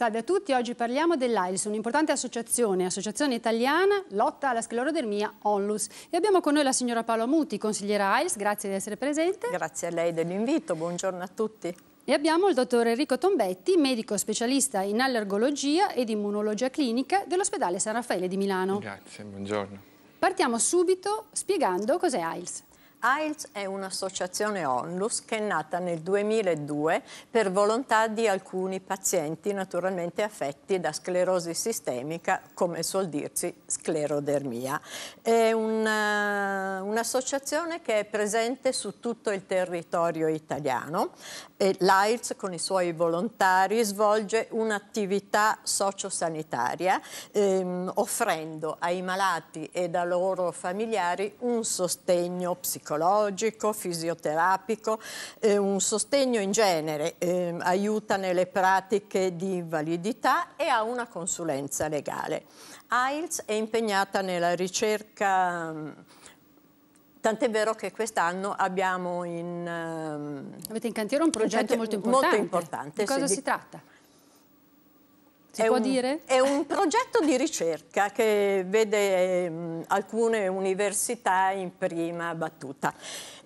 Salve a tutti, oggi parliamo dell'AILS, un'importante associazione, associazione italiana, lotta alla sclerodermia ONLUS. E abbiamo con noi la signora Paola Muti, consigliera AILS, grazie di essere presente. Grazie a lei dell'invito, buongiorno a tutti. E abbiamo il dottor Enrico Tombetti, medico specialista in allergologia ed immunologia clinica dell'ospedale San Raffaele di Milano. Grazie, buongiorno. Partiamo subito spiegando cos'è AILS. AILS è un'associazione onlus che è nata nel 2002 per volontà di alcuni pazienti naturalmente affetti da sclerosi sistemica, come suol dirsi sclerodermia. È eh, un'associazione un che è presente su tutto il territorio italiano e l'AILS con i suoi volontari svolge un'attività sociosanitaria ehm, offrendo ai malati e da loro familiari un sostegno psicologico psicologico, fisioterapico, eh, un sostegno in genere, eh, aiuta nelle pratiche di validità e ha una consulenza legale. IELTS è impegnata nella ricerca Tant'è vero che quest'anno abbiamo in... Um, Avete in cantiere un progetto molto importante. Molto importante. Di cosa sì, si di... tratta? Si è può un, dire? È un progetto di ricerca che vede mh, alcune università in prima battuta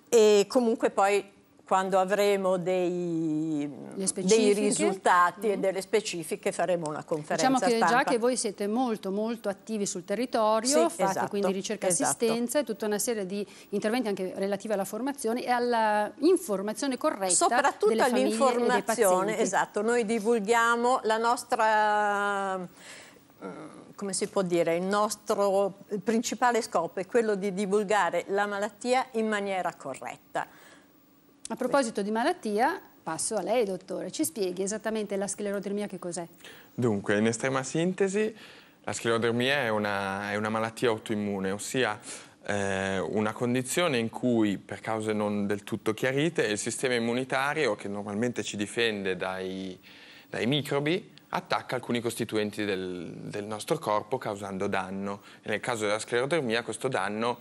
e comunque poi quando avremo dei, dei risultati mm. e delle specifiche faremo una conferenza Diciamo che stampa. già che voi siete molto molto attivi sul territorio, sì, fate esatto, quindi ricerca e esatto. assistenza e tutta una serie di interventi anche relativi alla formazione e all'informazione corretta Soprattutto all'informazione, esatto, noi divulghiamo la nostra mm, come si può dire, il nostro principale scopo è quello di divulgare la malattia in maniera corretta. A proposito di malattia, passo a lei, dottore. Ci spieghi esattamente la sclerodermia che cos'è? Dunque, in estrema sintesi, la sclerodermia è una, è una malattia autoimmune, ossia eh, una condizione in cui, per cause non del tutto chiarite, il sistema immunitario, che normalmente ci difende dai, dai microbi, attacca alcuni costituenti del, del nostro corpo causando danno. E nel caso della sclerodermia questo danno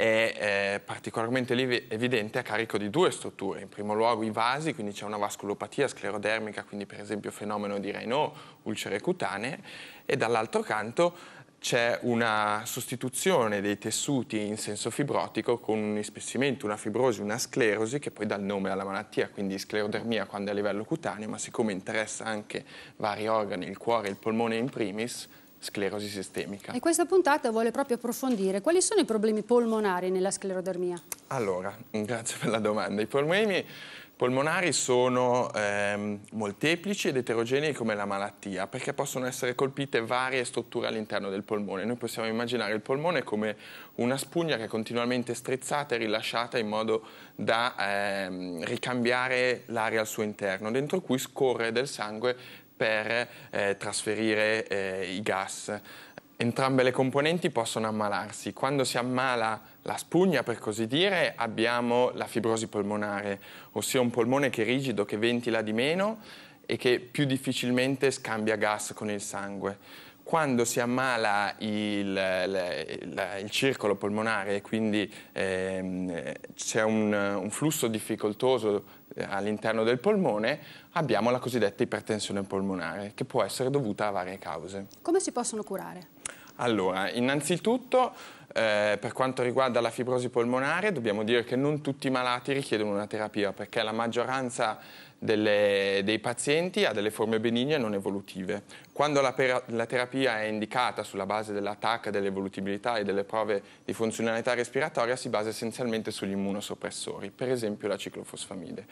è eh, particolarmente evidente a carico di due strutture. In primo luogo i vasi, quindi c'è una vasculopatia sclerodermica, quindi per esempio fenomeno di Raynaud, ulcere cutanee, e dall'altro canto c'è una sostituzione dei tessuti in senso fibrotico con un ispessimento, una fibrosi, una sclerosi che poi dà il nome alla malattia, quindi sclerodermia quando è a livello cutaneo, ma siccome interessa anche vari organi, il cuore e il polmone in primis, sclerosi sistemica. E questa puntata vuole proprio approfondire quali sono i problemi polmonari nella sclerodermia? Allora, grazie per la domanda. I problemi polmonari sono ehm, molteplici ed eterogenei come la malattia, perché possono essere colpite varie strutture all'interno del polmone. Noi possiamo immaginare il polmone come una spugna che è continuamente strizzata e rilasciata in modo da ehm, ricambiare l'aria al suo interno, dentro cui scorre del sangue per eh, trasferire eh, i gas. Entrambe le componenti possono ammalarsi. Quando si ammala la spugna, per così dire, abbiamo la fibrosi polmonare, ossia un polmone che è rigido, che ventila di meno e che più difficilmente scambia gas con il sangue quando si ammala il, il, il circolo polmonare e quindi ehm, c'è un, un flusso difficoltoso eh, all'interno del polmone abbiamo la cosiddetta ipertensione polmonare che può essere dovuta a varie cause. Come si possono curare? Allora, innanzitutto eh, per quanto riguarda la fibrosi polmonare dobbiamo dire che non tutti i malati richiedono una terapia perché la maggioranza delle, dei pazienti ha delle forme benigne non evolutive. Quando la, la terapia è indicata sulla base dell'attacca, dell'evolutibilità e delle prove di funzionalità respiratoria si basa essenzialmente sugli immunosoppressori, per esempio la ciclofosfamide.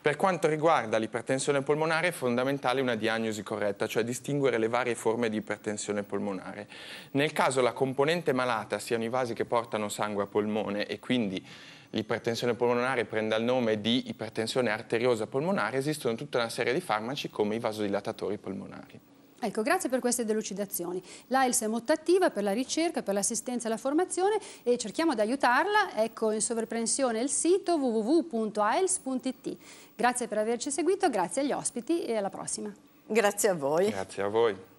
Per quanto riguarda l'ipertensione polmonare è fondamentale una diagnosi corretta, cioè distinguere le varie forme di ipertensione polmonare. Nel caso la componente malata siano sono i vasi che portano sangue a polmone e quindi l'ipertensione polmonare prende il nome di ipertensione arteriosa polmonare, esistono tutta una serie di farmaci come i vasodilatatori polmonari. Ecco, grazie per queste delucidazioni. L'AILS è molto attiva per la ricerca, per l'assistenza e la formazione e cerchiamo di aiutarla. Ecco in sovrapprensione il sito www.ails.it. Grazie per averci seguito, grazie agli ospiti e alla prossima. Grazie a voi. Grazie a voi.